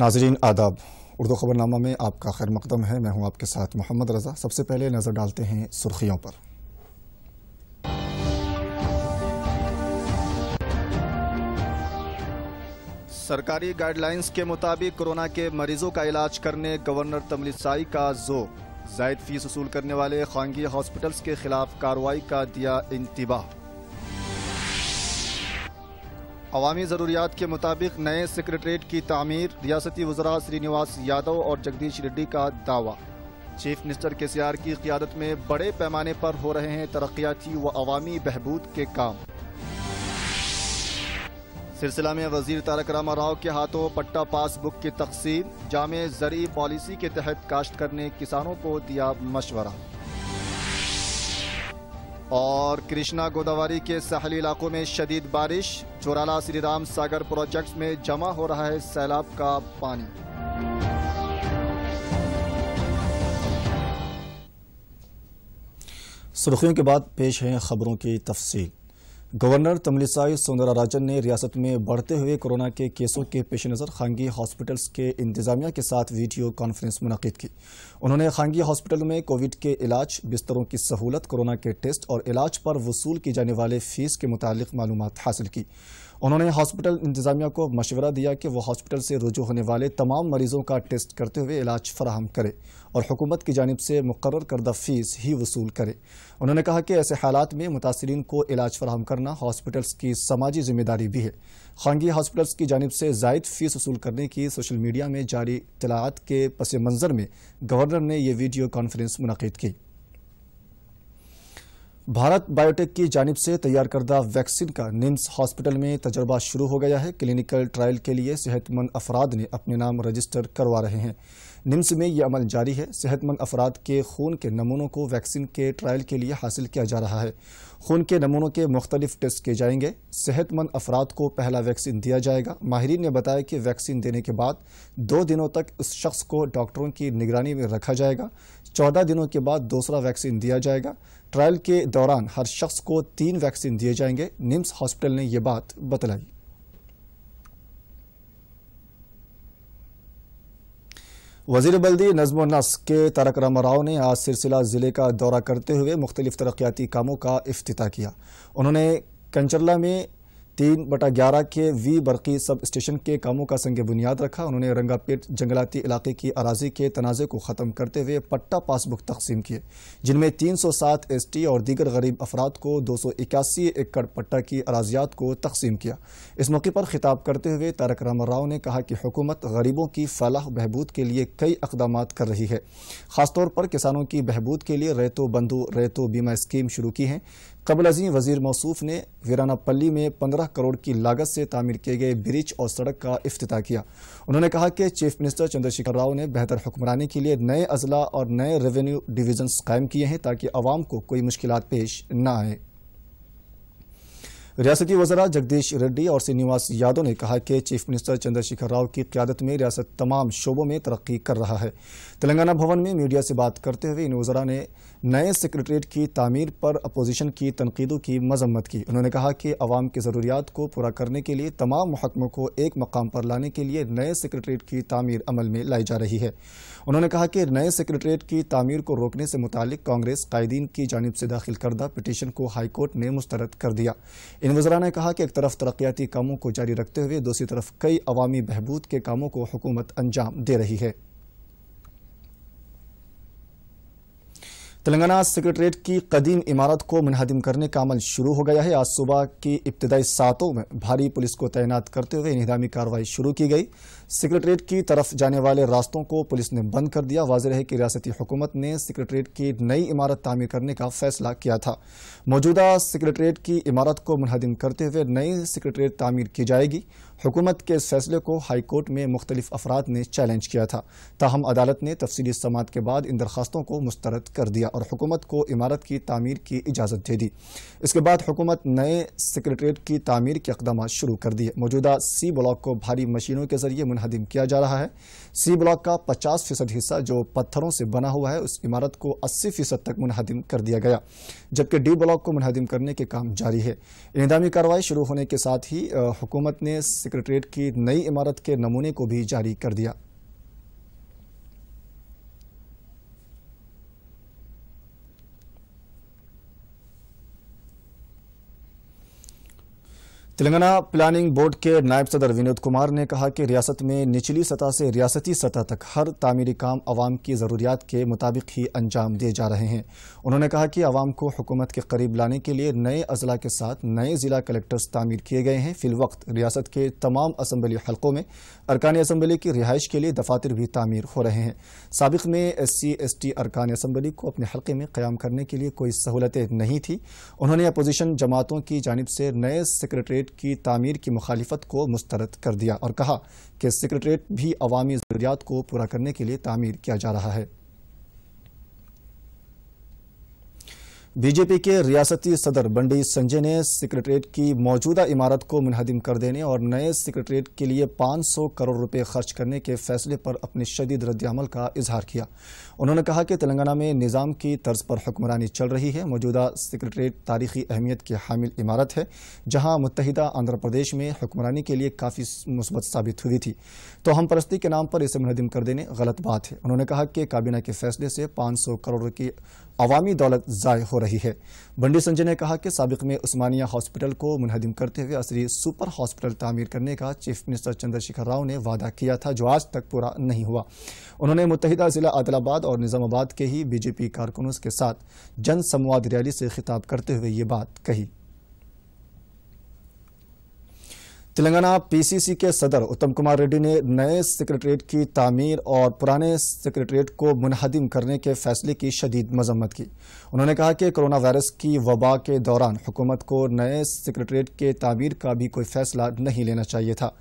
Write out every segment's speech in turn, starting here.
नाजरीन आदाब उर्दू खबरनामा में आपका खैर मकदम है मैं हूं आपके साथ मोहम्मद रजा सबसे पहले नज़र डालते हैं सुर्खियों पर सरकारी गाइडलाइंस के मुताबिक कोरोना के मरीजों का इलाज करने गवर्नर तमलिसाई का जोर जायद फीस वसूल करने वाले खानगी हॉस्पिटल्स के खिलाफ कार्रवाई का दिया इंतबाह अवामी ज़रूरियात के मुताबिक नए सेक्रेटरीट की तमीर रियासती वजरा श्रीनिवास यादव और जगदीश रेड्डी का दावा चीफ मिनिस्टर के सी आर की क्यादत में बड़े पैमाने पर हो रहे हैं तरक्याती व अवामी बहबूद के काम सिलसिला में वजीर तारक रामा राव के हाथों पट्टा पासबुक की तकसीम जाम जरी पॉलिसी के तहत काश्त करने किसानों को दिया मशवरा और कृष्णा गोदावरी के सहली इलाकों में शदीद बारिश चोराला श्रीराम सागर प्रोजेक्ट्स में जमा हो रहा है सैलाब का पानी सुर्खियों के बाद पेश है खबरों की तफसील गवर्नर तमिलसाई सौंदराराजन ने रियासत में बढ़ते हुए कोरोना के केसों के पेश नज़र खांगी हॉस्पिटल्स के इंतजामिया के साथ वीडियो कॉन्फ्रेंस मुनद की उन्होंने खांगी हॉस्पिटल में कोविड के इलाज बिस्तरों की सहूलत कोरोना के टेस्ट और इलाज पर वसूल की जाने वाले फीस के मुतालिक मालूम हासिल की उन्होंने हॉस्पिटल इंतजामिया को मशवरा दिया कि वह हॉस्पिटल से रुजू होने वाले तमाम मरीजों का टेस्ट करते हुए इलाज फराहम करे और हुकूमत की जानब से मुकर करदा फीस ही वसूल करे उन्होंने कहा कि ऐसे हालात में मुतासरीन को इलाज फराहम करना हॉस्पिटल्स की समाजी जिम्मेदारी भी है खानगी हॉस्पिटल्स की जानब से जायद फीस वसूल करने की सोशल मीडिया में जारी इतलात के पस मंज़र में गवर्नर ने यह वीडियो कॉन्फ्रेंस मुनद की भारत बायोटेक की जानब से तैयार करदा वैक्सीन का निम्स हॉस्पिटल में तजर्बा शुरू हो गया है क्लिनिकल ट्रायल के लिए सेहतमंद अफराद ने अपने नाम रजिस्टर करवा रहे हैं निम्स में यह अमल जारी है सेहतमंद अफराद के खून के नमूनों को वैक्सीन के ट्रायल के लिए हासिल किया जा रहा है खून के नमूनों के मुख्तलिफ टेस्ट किए जाएंगे सेहतमंद अफराद को पहला वैक्सीन दिया जाएगा माहरीन ने बताया कि वैक्सीन देने के बाद दो दिनों तक उस शख्स को डॉक्टरों की निगरानी में रखा जाएगा चौदह दिनों के बाद दूसरा वैक्सीन दिया जाएगा ट्रायल के दौरान हर शख्स को तीन वैक्सीन दिए जाएंगे निम्स हॉस्पिटल ने यह बात बतलाई वजीर बल्दी नजमो नस्क के तारक रामा राव ने आज सिरसिला ज़िले का दौरा करते हुए मुख्तलिफ तरक्याती कामों का अफ्ताह किया उन्होंने कंचरला में तीन बटा ग्यारह के वी बरकी सब स्टेशन के कामों का संग बुनियाद रखा उन्होंने रंगापेट जंगलाती इलाके की अराजी के तनाज़े को ख़त्म करते हुए पट्टा पासबुक तकसीम किए जिनमें तीन सौ सात एस टी और दीगर गरीब अफराद को दो सौ इक्यासी एकड़ पट्टा की अराजियात को तकसीम किया इस मौके पर खिताब करते हुए तारक रामा राव ने कहा कि हुकूमत गरीबों की फलाह बहबूद के लिए कई इकदाम कर रही है ख़ासतौर पर किसानों की बहबूद के लिए रेतो बंधु रेतो बीमा स्कीम शुरू की है कबल अजीम वजीर मौसूफ ने वीराना पल्ली में पंद्रह करोड़ की लागत से तामीर किए गए ब्रिज और सड़क का अफ्ताह किया उन्होंने कहा कि चीफ मिनिस्टर चंद्रशेखर राव ने बेहतर हुक्मरानी के लिए नए अजला और नए रेवेन्यू डिवीजन कायम किए हैं ताकि आवाम को कोई मुश्किल पेश न आए रियासती वजरा जगदीश रेड्डी और श्रीनिवास यादव ने कहा कि चीफ मिनिस्टर चंद्रशेखर राव की क्यादत में रियासत तमाम शोबों में तरक्की कर रहा है तेलंगाना भवन में मीडिया से बात करते हुए इन वजरा ने नए सेक्रेटरीट की तमीर पर अपोजिशन की तनकीदों की मजम्मत की उन्होंने कहा कि अवाम की ज़रूरियात को पूरा करने के लिए तमाम महकमों को एक मकाम पर लाने के लिए नए सेक्रेटरीट की तमीर अमल में लाई जा रही है उन्होंने कहा कि नए सेक्रेटरीट की तमीर को रोकने से मुतल कांग्रेस कायदीन की जानब से दाखिल करदा पटिशन को हाईकोर्ट ने मुस्तरद कर दिया इन वजरा ने कहा कि एक तरफ तरक्याती कामों को जारी रखते हुए दूसरी तरफ कई अवामी बहबूद के कामों को हुकूमत अंजाम दे रही है तेलंगाना सेक्रेटरीट की कदीम इमारत को मुनहदम करने का अमल शुरू हो गया है आज सुबह की इब्तदाई सातों में भारी पुलिस को तैनात करते हुए इनहदामी कार्रवाई शुरू की गई सेक्रेटरीट की तरफ जाने वाले रास्तों को पुलिस ने बंद कर दिया वाजह है कि रियासती हुकूमत ने सेक्रेटरीट की नई इमारत तामीर करने का फैसला किया था मौजूदा सेक्रेटरीट की इमारत को मनहदम करते हुए नई सेक्रेटरीट तामीर की जाएगी हुकूमत के इस फैसले को हाईकोर्ट में मुख्तलिफ अफराद ने चैलेंज किया था ताहम अदालत ने तफसली समात के बाद इन दरखास्तों को मुस्तरद कर दिया और हुकूमत को इमारत की तमीर की इजाज़त दे दी इसके बाद हुकूमत नए सेक्रेटरीट की तमीर के इकदाम शुरू कर दिए मौजूदा सी ब्लॉक को भारी मशीनों के जरिए मुनहदम किया जा रहा है सी ब्लॉक का पचास फ़ीसद हिस्सा जो पत्थरों से बना हुआ है उस इमारत को अस्सी फ़ीसद तक मुनहदम कर दिया गया जबकि डी ब्लॉक को मुनहदम करने के काम जारी है इंतजामी कार्रवाई शुरू होने के साथ ही हुकूमत ने सेक्रेटरीट की नई इमारत के नमूने को भी जारी कर दिया तेलंगाना प्लानिंग बोर्ड के नायब सदर विनोद कुमार ने कहा कि रियासत में निचली सतह से रियासती सतह तक हर तामीरी काम आवाम की ज़रूरियात के मुताबिक ही अंजाम दिए जा रहे हैं उन्होंने कहा कि आवाम को हुकूमत के करीब लाने के लिए नए अजला के साथ नए ज़िला कलेक्टर्स तामीर किए गए हैं फिलवक्त रियासत के तमाम असम्बली हलकों में अरकानी असम्बली की रिहाइश के लिए दफातर भी तामीर हो रहे हैं सबक में एस सी एस टी अरकान असम्बली को अपने हल्के में क़्याम करने के लिए कोई सहूलतें नहीं थी उन्होंने अपोजिशन जमातों की जानब से नए सेक्रेटरी सेक्रेटरीट की तमीर की मुखालफत को मुस्तरद कर दिया और कहा कि सेक्रेटरीट भी अवामी ज़रूरियात को पूरा करने के लिए तमीर किया जा रहा है बीजेपी के रियासती सदर बंडी संजय ने सेक्रेटरीट की मौजूदा इमारत को मुनहदम कर देने और नए सेक्रेटरीट के लिए 500 करोड़ रुपए खर्च करने के फैसले पर अपनी शदीद रद्दमल का इजहार किया उन्होंने कहा कि तेलंगाना में निज़ाम की तर्ज पर हुक्मरानी चल रही है मौजूदा सेक्रेटरीट तारीखी अहमियत की हामिल इमारत है जहाँ मुतहदा आंध्र प्रदेश में हुक्मरानी के लिए काफ़ी मुस्बत साबित हुई थी तो हम परस्ती के नाम पर इसे मुनहदम कर देने गलत बात है उन्होंने कहा कि काबीना के फैसले से पाँच करोड़ की अवामी दौलत ज़ाय हो रही रही है बंडी संजय ने कहा कि सबक में उस्मानिया हॉस्पिटल को मुनहदम करते हुए असरी सुपर हॉस्पिटल तमीर करने का चीफ मिनिस्टर चंद्रशेखर राव ने वादा किया था जो आज तक पूरा नहीं हुआ उन्होंने मुतहदा ज़िला आदिलाबाद और निज़ामाबाद के ही बीजेपी कारकुनों के साथ जन संवाद रैली से खिताब करते हुए ये बात कही तेलंगाना पीसीसी के सदर उत्तम कुमार रेड्डी ने नए सेक्रेटरीट की तामीर और पुराने सेक्रेटरीट को मुनहदिम करने के फैसले की शदीद मजम्मत की उन्होंने कहा कि कोरोना वायरस की वबा के दौरान हुकूमत को नए सेक्रेटरीट के तामीर का भी कोई फैसला नहीं लेना चाहिए था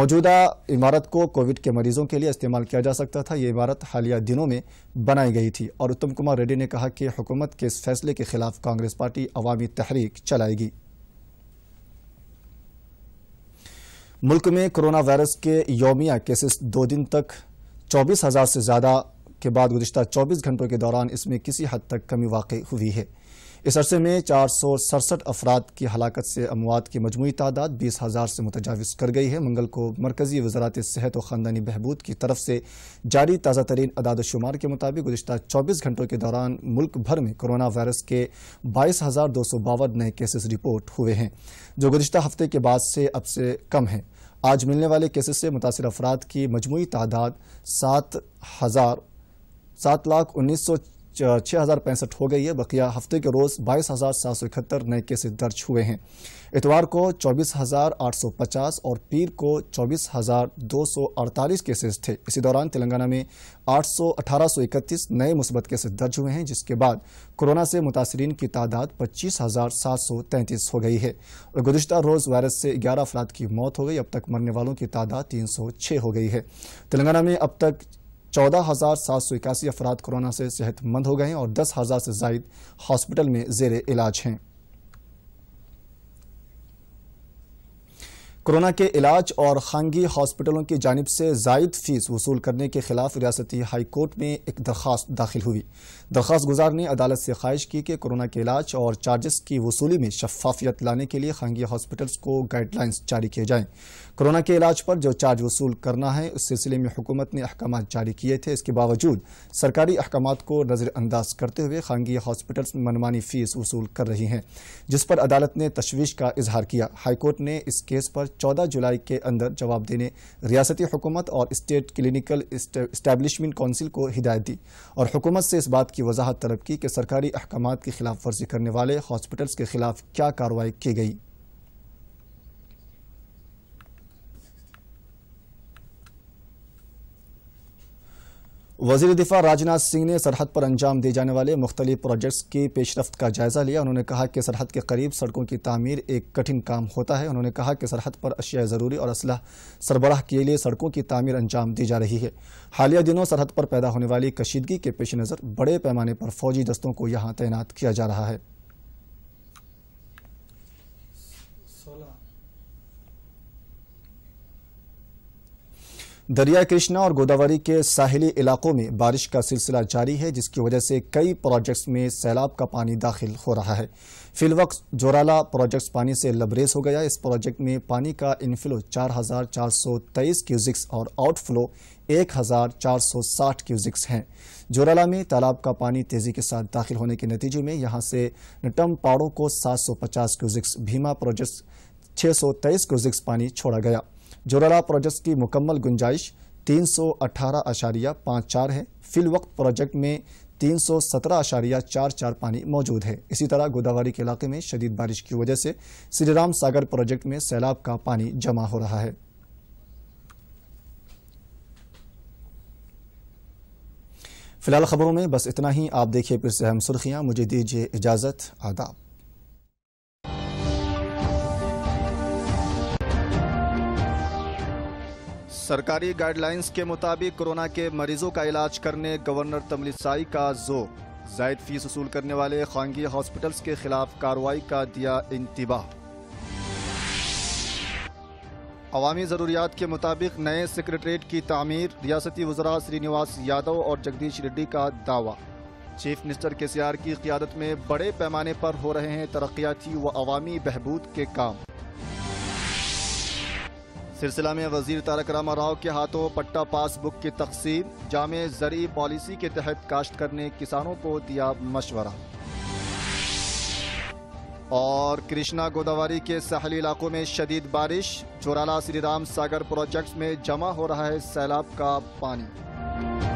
मौजूदा इमारत को कोविड के मरीजों के लिए इस्तेमाल किया जा सकता था ये इमारत हालिया दिनों में बनाई गई थी और उत्तम कुमार रेड्डी ने कहा कि हुकूमत के इस फैसले के खिलाफ कांग्रेस पार्टी अवामी तहरीक चलाएगी मुल्क में कोरोना वायरस के योमिया केसेस दो दिन तक चौबीस हज़ार से ज़्यादा के बाद गुजशत चौबीस घंटों के दौरान इसमें किसी हद तक कमी वाक़ हुई है इस अरसे में चार सौ सड़सठ अफराद की हलाकत से अमवात की मजमू तादाद बीस हज़ार से मुतजावज़ कर गई है मंगल को मरकज़ी वजारत सेहत और ख़ानदानी बहबूद की तरफ से जारी ताज़ा तरीन अदाद शुमार के मुताबिक गुजशत चौबीस घंटों के दौरान मुल्क भर में कोरोना वायरस के बाईस हज़ार दो सौ बावन नए केसेस रिपोर्ट हुए हैं जो गुजशत हफ्ते के बाद से अब से कम है आज मिलने वाले केसेस से मुतासर अफराद की मजमू तादाद सात हज़ार सात लाख उन्नीस सौ छः हज़ार पैंसठ हो गई है बकिया हफ्ते के रोज़ बाईस हज़ार सात सौ इकहत्तर नए केसेज दर्ज हुए हैं इतवार को चौबीस हज़ार आठ सौ पचास और पीर को चौबीस हज़ार दो सौ अड़तालीस केसेज थे इसी दौरान तेलंगाना में आठ सौ अठारह सौ इकतीस नए मुस्बत केसेज दर्ज हुए हैं जिसके बाद कोरोना से मुतासरी की तादाद पच्चीस हज़ार सात सौ तैंतीस हो गई है और गुजशत रोज़ वायरस से ग्यारह अफराद की मौत हो गई अब तक मरने वालों की तादाद तीन सौ छः हो गई है तेलंगाना में अब तक चौदह हजार सात सौ इक्यासी अफराद कोरोना से सेहतमंद हो गए हैं और दस हजार से जायद हॉस्पिटल में जेर इलाज हैं कोरोना के इलाज और खानगी हॉस्पिटलों की जानब से जायद फीस वसूल करने के खिलाफ रियासती हाईकोर्ट में एक दरख्वास्त दाखिल हुई दरख्वास्त गुजार ने अदालत से ख्वाहिश की कि कोरोना के इलाज और चार्जेस की वसूली में शफाफियत लाने के लिए खानगी हॉस्पिटल्स को गाइडलाइंस जारी किए जाएं कोरोना के इलाज पर जो चार्ज वसूल करना है उस सिलसिले में हुकूमत ने अहकाम जारी किए थे इसके बावजूद सरकारी अहकाम को नज़रअंदाज करते हुए खानगी हॉस्पिटल्स मनमानी फीस वसूल कर रही हैं जिस पर अदालत ने तशवीश का इजहार किया हाईकोर्ट ने इस केस पर चौदह जुलाई के अंदर जवाब देने रियासती हुकूमत और स्टेट क्लिनिकल इस्टेबलिशमेंट काउंसिल को हिदायत दी और हुकूमत से इस बात की की वजाहत तलब की कि सरकारी अहकाम की खिलाफ वर्जी करने वाले हॉस्पिटल्स के खिलाफ क्या कार्रवाई की गई वजीर दिफा राजनाथ सिंह ने सरहद पर अंजाम दिए जाने वाले मुख्तलि प्रोजेक्ट्स की पेशरफ का जायजा लिया उन्होंने कहा कि सरहद के करीब सड़कों की तमीर एक कठिन काम होता है उन्होंने कहा कि सरहद पर अशिया ज़रूरी और असलाह सरबराह के लिए सड़कों की तमीर अंजाम दी जा रही है हालिया दिनों सरहद पर पैदा होने वाली कशीदगी के पेश नज़र बड़े पैमाने पर फौजी दस्तों को यहाँ तैनात किया जा रहा है दरिया कृष्णा और गोदावरी के साहिली इलाकों में बारिश का सिलसिला जारी है जिसकी वजह से कई प्रोजेक्ट्स में सैलाब का पानी दाखिल हो रहा है फिलवक्त जोराला प्रोजेक्ट्स पानी से लबरेज हो गया इस प्रोजेक्ट में पानी का इनफ्लो 4,423 क्यूजिक्स और आउटफ्लो 1,460 क्यूजिक्स हैं जोराला में तालाब का पानी तेजी के साथ दाखिल होने के नतीजे में यहाँ से नटम पाड़ों को पचास क्यूजिक्स भीमा प्रोजेक्ट्स तेईस क्यूजिक्स पानी छोड़ा गया जोरला प्रोजेक्ट की मुकम्मल गुंजाइश तीन सौ अठारह अशारिया पाँच चार है फिल वक्त प्रोजेक्ट में तीन सौ सत्रह अशारिया चार चार पानी मौजूद है इसी तरह गोदावरी के इलाके में शदीद बारिश की वजह से श्रीराम सागर प्रोजेक्ट में सैलाब का पानी जमा हो रहा है फिलहाल खबरों में बस इतना ही आप देखिए फिर से हम सुर्खियां मुझे दीजिए इजाज़त आदाब सरकारी गाइडलाइंस के मुताबिक कोरोना के मरीजों का इलाज करने गवर्नर तमलिसाई का जोर जायद फीस वसूल करने वाले खानगी हॉस्पिटल्स के खिलाफ कार्रवाई का दिया इंतबाह अवामी ज़रूरियात के मुताबिक नए सेक्रेटरीट की तमीर रियासती वजरा श्रीनिवास यादव और जगदीश रेड्डी का दावा चीफ मिनिस्टर के सी आर की क्यादत में बड़े पैमाने पर हो रहे हैं तरक्याती व अवामी बहबूद के काम सिलसिला में वजीर तारक रामा राव के हाथों पट्टा पासबुक की तकसीम जाम जरी पॉलिसी के तहत काश्त करने किसानों को दिया मशवरा और कृष्णा गोदावरी के सहली इलाकों में शदीद बारिश चोराला राम सागर प्रोजेक्ट में जमा हो रहा है सैलाब का पानी